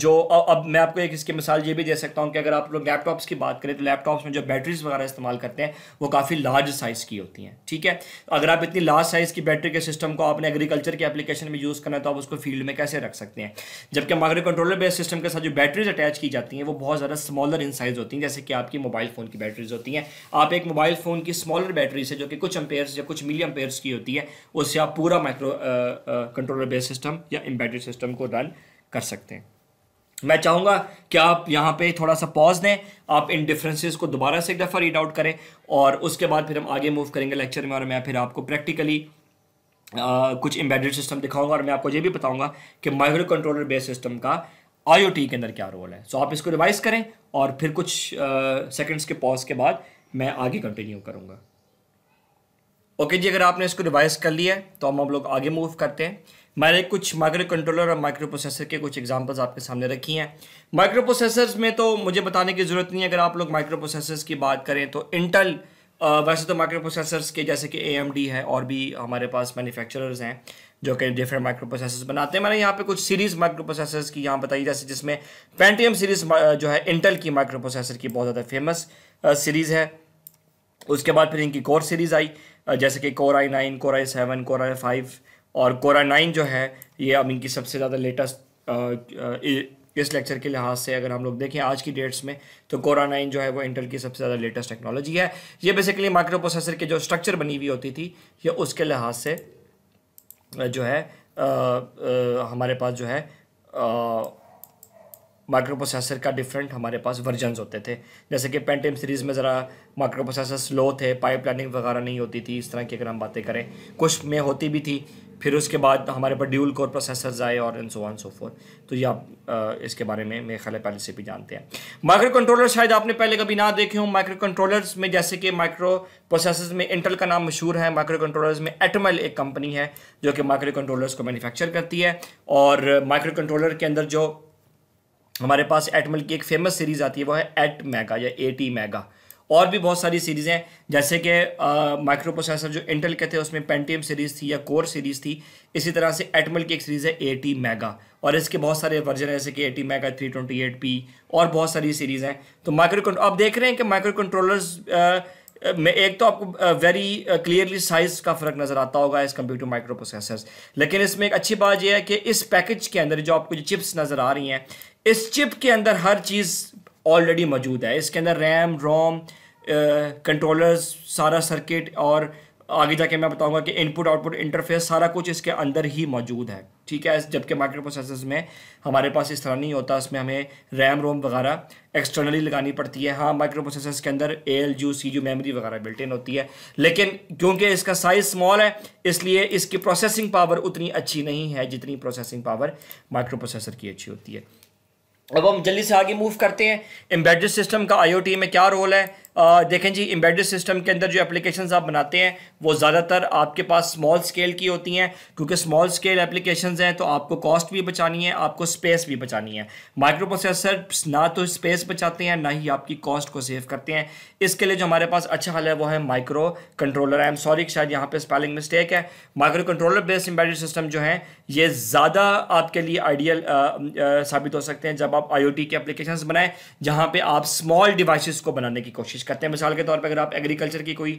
जो अब मैं आपको एक इसकी मिसाल ये भी दे सकता हूँ कि अगर आप लोग लैपटॉप्स की बात करें तो लैपटॉप्स में जो बैटरीज वगैरह इस्तेमाल करते हैं वो काफ़ी लार्ज साइज़ की होती हैं ठीक है अगर आप इतनी लार्ज साइज़ की बैटरी के सिस्टम को आपने एग्रीकल्चर के एप्लीकेशन में यूज़ करना है तो आप उसको फील्ड में कैसे रख सकते हैं जबकि माइक्रो कंट्रोलर बेस्ड सिस्टम के साथ जो बैटरीज अटैच की जाती हैं वो बहुत ज़्यादा स्मॉलर इन साइज़ होती हैं जैसे कि आपकी मोबाइल फ़ोन की बैटरीज होती हैं आप एक मोबाइल फ़ोन की स्मॉलर बैटरी से जो कि कुछ एम्पेयर या कुछ मिलियम पेयर्स की होती है उससे आप पूरा माइक्रो कंट्रोलर बेस्ड सिस्टम या एम्बेडेड सिस्टम को रन कर सकते हैं मैं चाहूँगा कि आप यहाँ पे थोड़ा सा पॉज दें आप इन डिफरेंसेस को दोबारा से एक दफ़ा रीड आउट करें और उसके बाद फिर हम आगे मूव करेंगे लेक्चर में और मैं फिर आपको प्रैक्टिकली कुछ एम्बेडेड सिस्टम दिखाऊंगा और मैं आपको ये भी बताऊंगा कि माइक्रो कंट्रोलर बेस्ड सिस्टम का आई के अंदर क्या रोल है सो आप इसको रिवाइज करें और फिर कुछ सेकेंड्स के पॉज के बाद मैं आगे कंटिन्यू करूँगा ओके okay, जी अगर आपने इसको रिवाइज कर लिया है तो हम हम लोग आगे मूव करते हैं मैंने कुछ माइक्रो कंट्रोलर और माइक्रो प्रोसेसर के कुछ एग्जांपल्स आपके सामने रखी हैं माइक्रो प्रोसेसर्स में तो मुझे बताने की ज़रूरत नहीं है अगर आप लोग माइक्रो प्रोसेसर्स की बात करें तो इंटल वैसे तो माइक्रो प्रोसेसर्स के जैसे कि ए है और भी हमारे पास मैन्युफैक्चरर्स हैं जो कि डिफरेंट माइक्रो प्रोसेसर्स बनाते हैं मैंने यहाँ पे कुछ सीरीज़ माइक्रो प्रोसेसर्स की यहाँ बताई जैसे जिसमें पेंटीएम सीरीज़ जो है इंटेल की माइक्रो प्रोसेसर की बहुत ज़्यादा फेमस सीरीज़ है उसके बाद फिर इनकी कोर सीरीज़ आई जैसे कि core I nine core i seven core i five और कोरा नाइन जो है ये अब इनकी सबसे ज़्यादा लेटेस्ट इस लेक्चर के लिहाज से अगर हम लोग देखें आज की डेट्स में तो कोरा नाइन जो है वो इंटर की सबसे ज़्यादा लेटेस्ट टेक्नोलॉजी है ये बेसिकली माइक्रो प्रोसेसर के जो स्ट्रक्चर बनी हुई होती थी ये उसके लिहाज से जो है आ, आ, हमारे पास जो है माइक्रो प्रोसेसर का डिफरेंट हमारे पास वर्जन होते थे जैसे कि पेंटेम सीरीज़ में ज़रा माइक्रो प्रोसेसर स्लो थे पाइप लाइनिंग वगैरह नहीं होती थी इस तरह की अगर हम बातें करें कुछ में होती भी थी फिर उसके बाद हमारे पास ड्यूल कोर प्रोसेसर्स आए और इन सो वन सो फोर तो ये आप इसके बारे में मेरे ख्याल पहले से भी जानते हैं माइक्रो कंट्रोलर शायद आपने पहले कभी ना देखे हों माइक्रो कंट्रोलर्स में जैसे कि माइक्रो प्रोसेसर्स में इंटेल का नाम मशहूर है माइक्रो कंट्रोलर्स में एटमल एक कंपनी है जो कि माइक्रो कंट्रोलर्स को मैन्युफैक्चर करती है और माइक्रो कंट्रोलर के अंदर जो हमारे पास एटमल की एक फेमस सीरीज़ आती है वो है एट मेगा या ए मेगा और भी बहुत सारी सीरीज़ हैं जैसे कि माइक्रो प्रोसेसर जो इंटेल के थे उसमें पेंटीएम सीरीज़ थी या कोर सीरीज़ थी इसी तरह से एटमल की एक सीरीज़ है एटी मेगा और इसके बहुत सारे वर्जन हैं जैसे कि AT mega three twenty eight P और बहुत सारी सीरीज़ हैं तो माइक्रो आप देख रहे हैं कि माइक्रो कंट्रोलर्स में एक तो आपको वेरी क्लियरली साइज का फर्क नज़र आता होगा as compared to microprocessor लेकिन इसमें एक अच्छी बात यह है कि इस पैकेज के अंदर जो आपको जो चिप्स नज़र आ रही हैं इस चिप के अंदर हर चीज़ ऑलरेडी मौजूद है इसके अंदर रैम रोम कंट्रोलर्स सारा सर्किट और आगे जाके मैं बताऊंगा कि इनपुट आउटपुट इंटरफेस सारा कुछ इसके अंदर ही मौजूद है ठीक है जबकि माइक्रो प्रोसेसर्स में हमारे पास इस तरह नहीं होता इसमें हमें रैम रोम वगैरह एक्सटर्नली लगानी पड़ती है हाँ माइक्रो प्रोसेसर्स के अंदर A L U C U memory वगैरह बिल्टिन होती है लेकिन क्योंकि इसका साइज स्मॉल है इसलिए इसकी प्रोसेसिंग पावर उतनी अच्छी नहीं है जितनी प्रोसेसिंग पावर माइक्रो प्रोसेसर की अच्छी होती है अब हम जल्दी से आगे मूव करते हैं एम्बेडेड सिस्टम का आईओटी में क्या रोल है देखें जी एम्बेडेड सिस्टम के अंदर जो एप्लीकेशन आप बनाते हैं वो ज़्यादातर आपके पास स्मॉल स्केल की होती हैं क्योंकि स्मॉल स्केल एप्लीकेशन हैं तो आपको कॉस्ट भी बचानी है आपको स्पेस भी बचानी है माइक्रो प्रोसेसर ना तो स्पेस बचाते हैं ना ही आपकी कॉस्ट को सेव करते हैं इसके लिए जो हमारे पास अच्छा हल है वो है microcontroller I am sorry शायद यहाँ पे स्पेलिंग मिस्टेक है microcontroller based embedded system जो है ये ज़्यादा आपके लिए आइडियल साबित हो सकते हैं जब आप आई के एप्लीकेशन बनाएं जहाँ पर आप स्मॉल डिवाइस को बनाने की कोशिश करते हैं मिसाल के तौर पर अगर आप एग्रीकल्चर की कोई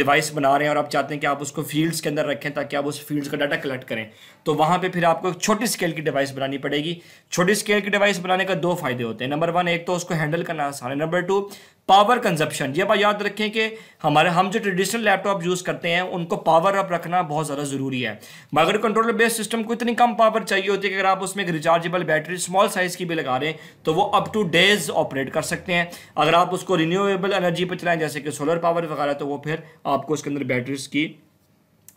डिवाइस बना रहे हैं और आप चाहते हैं कि आप उसको फील्ड्स के अंदर रखें ताकि आप उस फील्ड्स का डाटा कलेक्ट करें तो वहाँ पर फिर आपको एक छोटी स्केल की डिवाइस बनानी पड़ेगी छोटी स्केल की डिवाइस बनाने का दो फायदे होते हैं नंबर वन एक तो उसको हैंडल करना आसान है नंबर टू पावर कंजप्शन ये बात याद रखें कि हमारे हम जो ट्रेडिशनल लैपटॉप यूज़ करते हैं उनको पावर अप रखना बहुत ज़्यादा ज़रूरी है मगर कंट्रोलर बेस्ड सिस्टम को इतनी कम पावर चाहिए होती है कि अगर आप उसमें एक रिचार्जेबल बैटरी स्मॉल साइज़ की भी लगा रहे हैं तो वो अप टू डेज ऑपरेट कर सकते हैं अगर आप उसको रिन्यूएबल एनर्जी पर चलाएं जैसे कि सोलर पावर वगैरह तो वो फिर आपको उसके अंदर बैटरीज की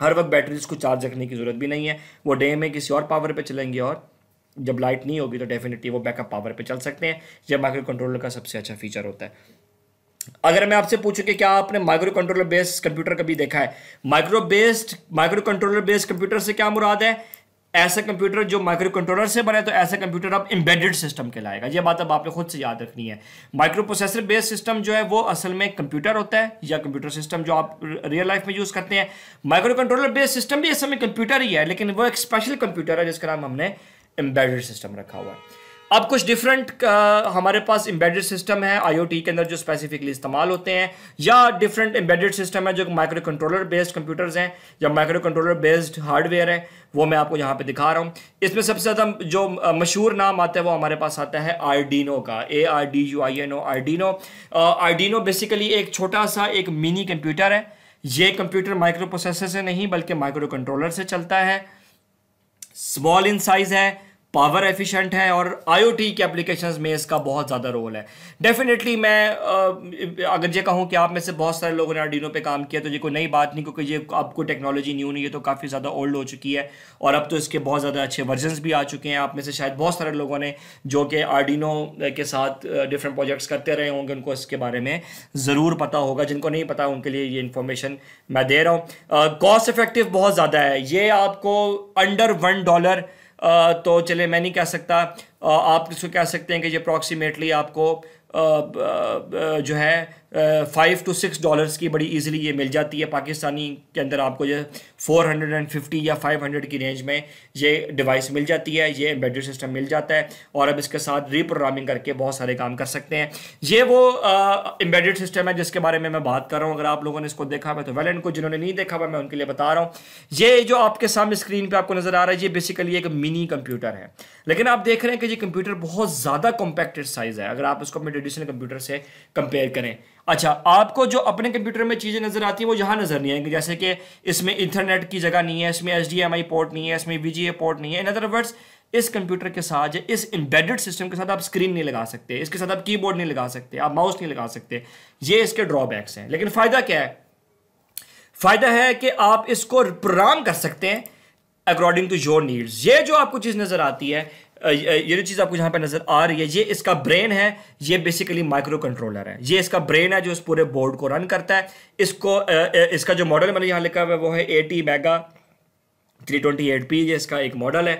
हर वक्त बैटरीज को चार्ज रखने की ज़रूरत भी नहीं है वो डे में किसी और पावर पर चलेंगे और जब लाइट नहीं होगी तो डेफिनेटली वो बैकअप पावर पे चल सकते हैं यह माइक्रो कंट्रोलर का सबसे अच्छा फीचर होता है अगर मैं आपसे पूछूं कि क्या आपने माइक्रो कंट्रोलर बेस्ड कंप्यूटर कभी देखा है micro based microcontroller based computer से क्या मुराद है ऐसा कंप्यूटर जो माइक्रो कंट्रोलर से बने तो ऐसा कंप्यूटर अब एम्बेडेड सिस्टम कहलाएगा यह बात अब आपने खुद से याद रखनी है माइक्रो प्रोसेसर बेस्ड सिस्टम जो है वो असल में कंप्यूटर होता है या कंप्यूटर सिस्टम जो आप रियल लाइफ में यूज़ करते हैं माइक्रो कंट्रोलर बेस्ड सिस्टम भी असल में कंप्यूटर ही है लेकिन वो एक स्पेशल कंप्यूटर है जिसका नाम हमने एम्बेडेड सिस्टम रखा हुआ है अब कुछ डिफरेंट uh, हमारे पास एम्बेडेड सिस्टम है आईओटी के अंदर जो स्पेसिफिकली इस्तेमाल होते हैं या डिफरेंट एम्बेडेड सिस्टम है जो माइक्रो कंट्रोलर बेस्ड कंप्यूटर्स हैं या माइक्रो कंट्रोलर बेस्ड हार्डवेयर है वो मैं आपको यहाँ पे दिखा रहा हूँ इसमें सबसे ज़्यादा जो uh, मशहूर नाम आता है वो हमारे पास आता है आरडीनो का A R D U I N O Arduino Arduino basically एक छोटा सा एक मिनी कंप्यूटर है ये कंप्यूटर माइक्रो प्रोसेसर से नहीं बल्कि माइक्रो कंट्रोलर से चलता है स्मॉल इन साइज़ है पावर एफिशिएंट है और आईओटी के एप्लीकेशंस में इसका बहुत ज़्यादा रोल है डेफिनेटली मैं आ, अगर ये कहूँ कि आप में से बहुत सारे लोगों ने आर्डिनो पे काम किया तो ये कोई नई बात नहीं क्योंकि ये आपको टेक्नोलॉजी न्यू नहीं है तो काफ़ी ज़्यादा ओल्ड हो चुकी है और अब तो इसके बहुत ज़्यादा अच्छे वर्जनस भी आ चुके हैं आप में से शायद बहुत सारे लोगों ने जो कि आर्डिनो के साथ डिफरेंट प्रोजेक्ट्स करते रहे होंगे उनको इसके बारे में ज़रूर पता होगा जिनको नहीं पता उनके लिए ये इन्फॉर्मेशन मैं दे रहा हूँ कॉस्ट इफेक्टिव बहुत ज़्यादा है ये आपको अंडर वन डॉलर तो चले मैं नहीं कह सकता आप इसको कह सकते हैं कि ये अप्रॉक्सीमेटली आपको जो है फाइव टू सिक्स डॉलर्स की बड़ी इजीली ये मिल जाती है पाकिस्तानी के अंदर आपको जो फोर हंड्रेड एंड फिफ्टी या फाइव हंड्रेड की रेंज में ये डिवाइस मिल जाती है ये एम्बेडेड सिस्टम मिल जाता है और अब इसके साथ रीप्रोग्रामिंग करके बहुत सारे काम कर सकते हैं ये वो एम्बेडेड सिस्टम है जिसके बारे में मैं बात कर रहा हूँ अगर आप लोगों ने इसको देखा हुआ तो वेल एंड को जिन्होंने नहीं देखा हुआ मैं उनके लिए बता रहा हूँ ये जो आपके सामने स्क्रीन पर आपको नज़र आ रहा है ये बेसिकली एक मिनी कंप्यूटर है लेकिन आप देख रहे हैं कि ये कंप्यूटर बहुत ज़्यादा कॉम्पैक्टेड साइज़ है अगर आप इसको अपने ट्रेडिशनल कंप्यूटर से कंपेयर करें अच्छा आपको जो अपने कंप्यूटर में चीज़ें नज़र आती हैं वो यहाँ नज़र नहीं आएंगी जैसे कि इसमें इंटरनेट की जगह नहीं है इसमें एच पोर्ट नहीं है इसमें वी पोर्ट नहीं है इन अदर वर्ड्स इस कंप्यूटर के साथ इस एम्बेडेड सिस्टम के साथ आप स्क्रीन नहीं लगा सकते इसके साथ आप कीबोर्ड नहीं लगा सकते आप माउस नहीं लगा सकते ये इसके ड्रॉबैक्स हैं लेकिन फ़ायदा क्या है फ़ायदा है कि आप इसको प्रोग्राम कर सकते हैं अकॉर्डिंग टू योर नीड्स ये जो आपको चीज़ नज़र आती है ये जो चीज़ आपको यहाँ पे नज़र आ रही है ये इसका ब्रेन है ये बेसिकली माइक्रो कंट्रोलर है ये इसका ब्रेन है जो इस पूरे बोर्ड को रन करता है इसको इसका जो मॉडल मैंने यहाँ लिखा हुआ है वो है AT mega three twenty eight P ये इसका एक मॉडल है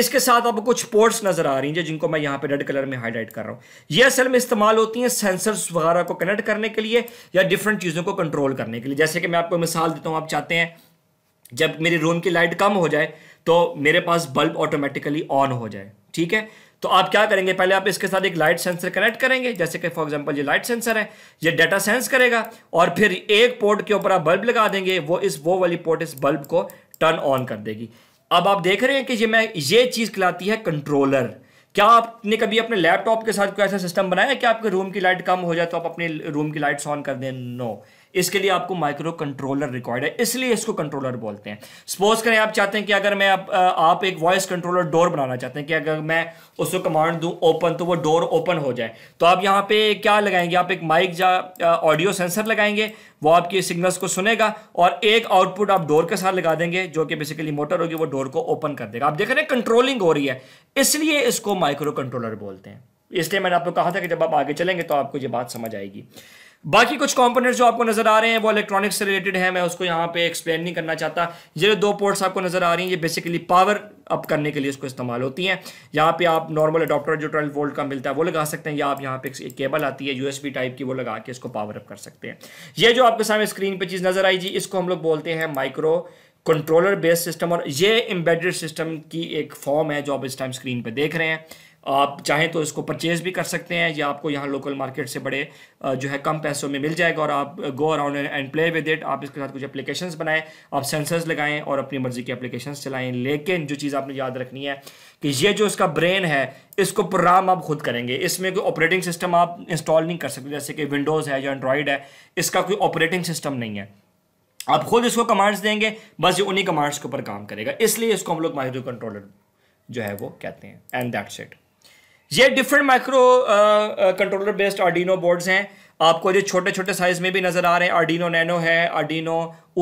इसके साथ आपको कुछ पोर्ट्स नज़र आ रही हैं जिनको मैं यहाँ पे रेड कलर में हाईलाइट कर रहा हूँ ये असल में इस्तेमाल होती हैं सेंसर्स वगैरह को कनेक्ट करने के लिए या डिफरेंट चीज़ों को कंट्रोल करने के लिए जैसे कि मैं आपको मिसाल देता हूँ आप चाहते हैं जब मेरे रूम की लाइट कम हो जाए तो मेरे पास बल्ब ऑटोमेटिकली ऑन हो जाए ठीक है तो आप क्या करेंगे पहले आप इसके साथ एक लाइट सेंसर कनेक्ट करेंगे जैसे कि फॉर एग्जांपल ये लाइट सेंसर है ये डाटा सेंस करेगा और फिर एक पोर्ट के ऊपर आप बल्ब लगा देंगे वो इस वो वाली पोर्ट इस बल्ब को टर्न ऑन कर देगी अब आप देख रहे हैं कि ये मैं ये चीज़ खिलाती है कंट्रोलर क्या आपने कभी अपने लैपटॉप के साथ कोई ऐसा सिस्टम बनाया कि आपके रूम की लाइट कम हो जाए तो आप अपने रूम की लाइट्स ऑन कर दें नो no. इसके लिए आपको माइक्रो कंट्रोलर रिक्वायर्ड है इसलिए इसको कंट्रोलर बोलते हैं सपोज करें आप चाहते हैं कि अगर मैं आप, आप एक वॉइस कंट्रोलर डोर बनाना चाहते हैं कि अगर मैं उसको कमांड दूं ओपन तो वो डोर ओपन हो जाए तो आप यहां पे क्या लगाएंगे आप एक माइक या ऑडियो सेंसर लगाएंगे वो आपके सिग्नल्स को सुनेगा और एक आउटपुट आप डोर के साथ लगा देंगे जो कि बेसिकली मोटर होगी वो डोर को ओपन कर देगा आप देख रहे हैं कंट्रोलिंग हो रही है इसलिए इसको माइक्रो कंट्रोलर बोलते हैं इसलिए मैंने आपको कहा था कि जब आप आगे चलेंगे तो आपको ये बात समझ आएगी बाकी कुछ कंपोनेंट्स जो आपको नजर आ रहे हैं वो इलेक्ट्रॉनिक्स से रिलेटेड है मैं उसको यहाँ पे एक्सप्लेन नहीं करना चाहता ये दो पोर्ट्स आपको नजर आ रही हैं ये बेसिकली पावर अप करने के लिए इसको इस्तेमाल होती हैं यहाँ पे आप नॉर्मल अडॉप्टर जो ट्वेल्व वोल्ट का मिलता है वो लगा सकते हैं या आप यहाँ पे एक केबल आती है यूएसबी टाइप की वो लगा के इसको पावर अप कर सकते हैं ये जो आपके सामने स्क्रीन पर चीज़ नजर आई जी इसको हम लोग बोलते हैं माइक्रो कंट्रोलर बेस्ड सिस्टम और ये एम्बेडेड सिस्टम की एक फॉर्म है जो आप इस टाइम स्क्रीन पर देख रहे हैं आप चाहें तो इसको परचेज़ भी कर सकते हैं या आपको यहाँ लोकल मार्केट से बड़े जो है कम पैसों में मिल जाएगा और आप go around and play with it आप इसके साथ कुछ एप्लीकेशंस बनाएं आप सेंसर्स लगाएं और अपनी मर्ज़ी के एप्लीकेशंस चलाएं लेकिन जो चीज़ आपने याद रखनी है कि ये जो इसका ब्रेन है इसको प्रोग्राम आप खुद करेंगे इसमें कोई ऑपरेटिंग सिस्टम आप इंस्टॉल नहीं कर सकते जैसे कि विंडोज़ है या एंड्रॉयड है इसका कोई ऑपरेटिंग सिस्टम नहीं है आप खुद इसको कमांड्स देंगे बस ये उन्हीं कमांड्स के ऊपर काम करेगा इसलिए इसको हम लोग माइक्रो कंट्रोलर जो है वो कहते हैं एंड दैट्स इट ये different microcontroller based Arduino boards हैं आपको जो छोटे छोटे साइज में भी नज़र आ रहे हैं आर्डिनो नैनो है आर्डिनो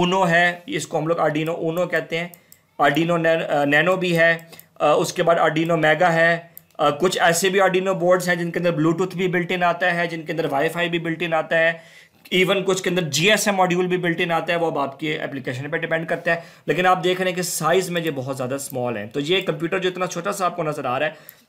ऊनो है इसको हम लोग आर्डिनो ऊनो कहते हैं आर्डिनो नैनो uh, भी है आ, uh, उसके बाद आर्डिनो मेगा है आ, uh, कुछ ऐसे भी आर्डिनो बोर्ड्स हैं जिनके अंदर ब्लूटूथ भी बिल्टिन आता है जिनके अंदर वाईफाई भी बिल्टिन आता है इवन कुछ के अंदर जीएसएम मॉड्यूल भी बिल्टिन आता है वो अब आपके एप्लीकेशन पे डिपेंड करता है लेकिन आप देख रहे हैं कि साइज़ में ये बहुत ज़्यादा स्मॉल है तो ये कंप्यूटर जो इतना छोटा सा आपको नज़र आ रहा है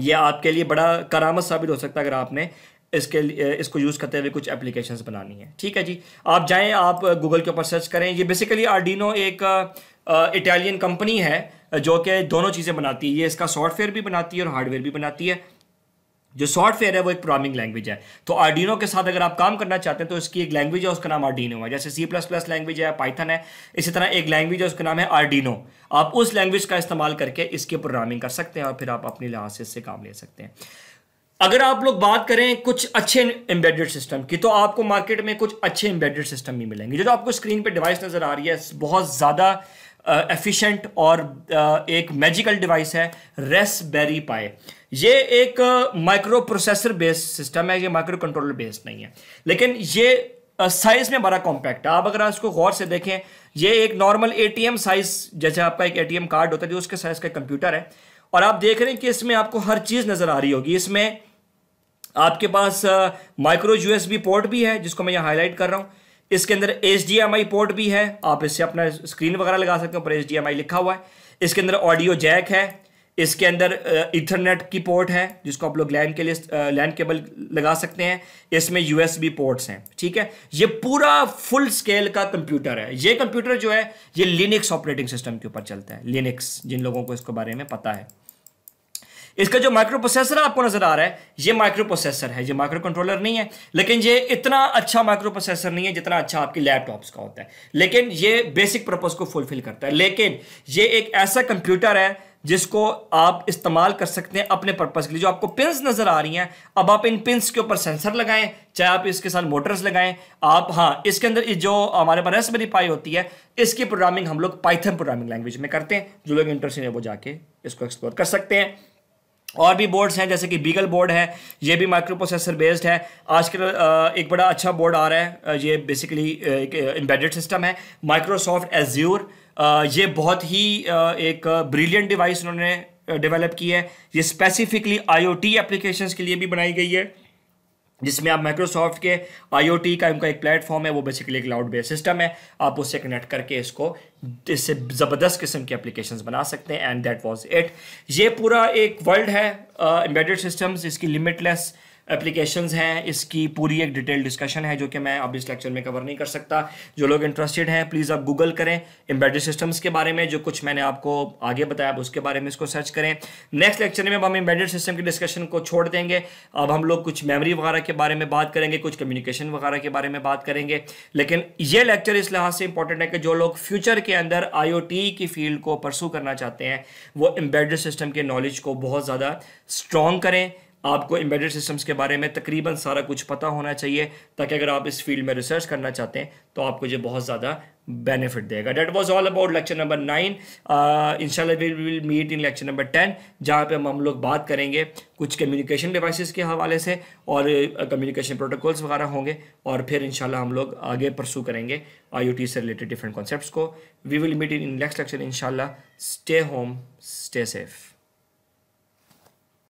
ये आपके लिए बड़ा करामत साबित हो सकता है अगर आपने इसके लिए इसको यूज़ करते हुए कुछ एप्लीकेशंस बनानी है ठीक है जी आप जाएं आप गूगल के ऊपर सर्च करें ये बेसिकली आर्डिनो एक इटालियन कंपनी है जो कि दोनों चीज़ें बनाती है ये इसका सॉफ्टवेयर भी बनाती है और हार्डवेयर भी बनाती है जो सॉफ्टवेयर है वो एक प्रोग्रामिंग लैंग्वेज है तो आर्डिनो के साथ अगर आप काम करना चाहते हैं तो इसकी एक लैंग्वेज है उसका नाम आर्डिनो है जैसे सी प्लस प्लस लैंग्वेज है पाइथन है इसी तरह एक लैंग्वेज है उसका नाम है आर्डिनो आप उस लैंग्वेज का इस्तेमाल करके इसकी प्रोग्रामिंग कर सकते हैं और फिर आप अपने लिहाज से इससे काम ले सकते हैं अगर आप लोग बात करें कुछ अच्छे एम्बेडेड सिस्टम की तो आपको मार्केट में कुछ अच्छे एम्बेडेड सिस्टम भी मिलेंगे जो तो आपको स्क्रीन पे डिवाइस नज़र आ रही है बहुत ज़्यादा एफिशिएंट और एक मैजिकल डिवाइस है रेस बेरी पाए ये एक माइक्रो प्रोसेसर बेस्ड सिस्टम है ये माइक्रो कंट्रोलर बेस्ड नहीं है लेकिन ये साइज में बड़ा कॉम्पैक्ट है आप अगर इसको गौर से देखें ये एक नॉर्मल एटीएम साइज जैसे आपका एक एटीएम कार्ड होता है जो उसके साइज का कंप्यूटर है और आप देख रहे हैं कि इसमें आपको हर चीज़ नज़र आ रही होगी इसमें आपके पास माइक्रो यूएसबी पोर्ट भी है जिसको मैं यहाँ हाईलाइट कर रहा हूँ इसके अंदर एच पोर्ट भी है आप इससे अपना स्क्रीन वगैरह लगा सकते हो पर एच लिखा हुआ है इसके अंदर ऑडियो जैक है इसके अंदर इथरनेट की पोर्ट है जिसको आप लोग लैंड के लिए लैंड केबल लगा सकते हैं इसमें यूएसबी पोर्ट्स हैं ठीक है ये पूरा फुल स्केल का कंप्यूटर है ये कंप्यूटर जो है ये लिनिक्स ऑपरेटिंग सिस्टम के ऊपर चलता है लिनिक्स जिन लोगों को इसके बारे में पता है इसका जो माइक्रो प्रोसेसर आपको नजर आ रहा है ये माइक्रो प्रोसेसर है ये माइक्रो कंट्रोलर नहीं है लेकिन ये इतना अच्छा माइक्रो प्रोसेसर नहीं है जितना अच्छा आपके लैपटॉप्स का होता है लेकिन ये बेसिक पर्पज को फुलफिल करता है लेकिन ये एक ऐसा कंप्यूटर है जिसको आप इस्तेमाल कर सकते हैं अपने पर्पज़ के लिए जो आपको पिंस नज़र आ रही हैं अब आप इन पिंस के ऊपर सेंसर लगाएं चाहे आप इसके साथ मोटर्स लगाएं आप हाँ इसके अंदर जो हमारे पास रेसबेरी पाई होती है इसकी प्रोग्रामिंग हम लोग पाइथन प्रोग्रामिंग लैंग्वेज में करते हैं जो लोग इंटरेस्टेड है वो जाके इसको एक्सप्लोर कर सकते हैं और भी बोर्ड्स हैं जैसे कि बीगल बोर्ड है ये भी माइक्रोप्रोसेसर बेस्ड है आजकल एक बड़ा अच्छा बोर्ड आ रहा है ये बेसिकली एक एम्बेडेड सिस्टम है माइक्रोसॉफ्ट एज्यूर ये बहुत ही एक ब्रिलियंट डिवाइस उन्होंने डेवलप की है ये स्पेसिफिकली आईओटी एप्लीकेशंस के लिए भी बनाई गई है जिसमें आप माइक्रोसॉफ्ट के आईओटी का उनका एक प्लेटफॉर्म है वो बेसिकली क्लाउड बेस्ड सिस्टम है आप उससे कनेक्ट करके इसको इससे ज़बरदस्त किस्म के एप्लीकेशंस बना सकते हैं एंड दैट वाज इट ये पूरा एक वर्ल्ड है एम्बेडेड uh, सिस्टम्स इसकी लिमिटलेस uh, एप्लीकेशंस हैं इसकी पूरी एक डिटेल डिस्कशन है जो कि मैं अब इस लेक्चर में कवर नहीं कर सकता जो लोग इंटरेस्टेड हैं प्लीज़ आप गूगल करें एम्बेडेड सिस्टम्स के बारे में जो कुछ मैंने आपको आगे बताया आप उसके बारे में इसको सर्च करें नेक्स्ट लेक्चर में अब हम एम्बेडेड सिस्टम की डिस्कशन को छोड़ देंगे अब हम लोग कुछ मेमरी वगैरह के बारे में बात करेंगे कुछ कम्युनिकेशन वगैरह के बारे में बात करेंगे लेकिन ये लेक्चर इस लिहाज से इंपॉर्टेंट है कि जो लोग फ्यूचर के अंदर आई की फील्ड को परसू करना चाहते हैं वो एम्बेडेड सिस्टम के नॉलेज को बहुत ज़्यादा स्ट्रॉन्ग करें आपको एम्बेडेड सिस्टम्स के बारे में तकरीबन सारा कुछ पता होना चाहिए ताकि अगर आप इस फील्ड में रिसर्च करना चाहते हैं तो आपको ये बहुत ज़्यादा बेनिफिट देगा that was all about lecture number nine we will meet in lecture number ten जहाँ पे हम हम लोग बात करेंगे कुछ कम्युनिकेशन डिवाइसेस के हवाले से और कम्युनिकेशन uh, प्रोटोकॉल्स वगैरह होंगे और फिर इंशाल्लाह हम लोग आगे परसू करेंगे आई से रिलेटेड डिफरेंट कॉन्सेप्ट को we will meet in next lecture इंशाल्लाह स्टे होम स्टे सेफ़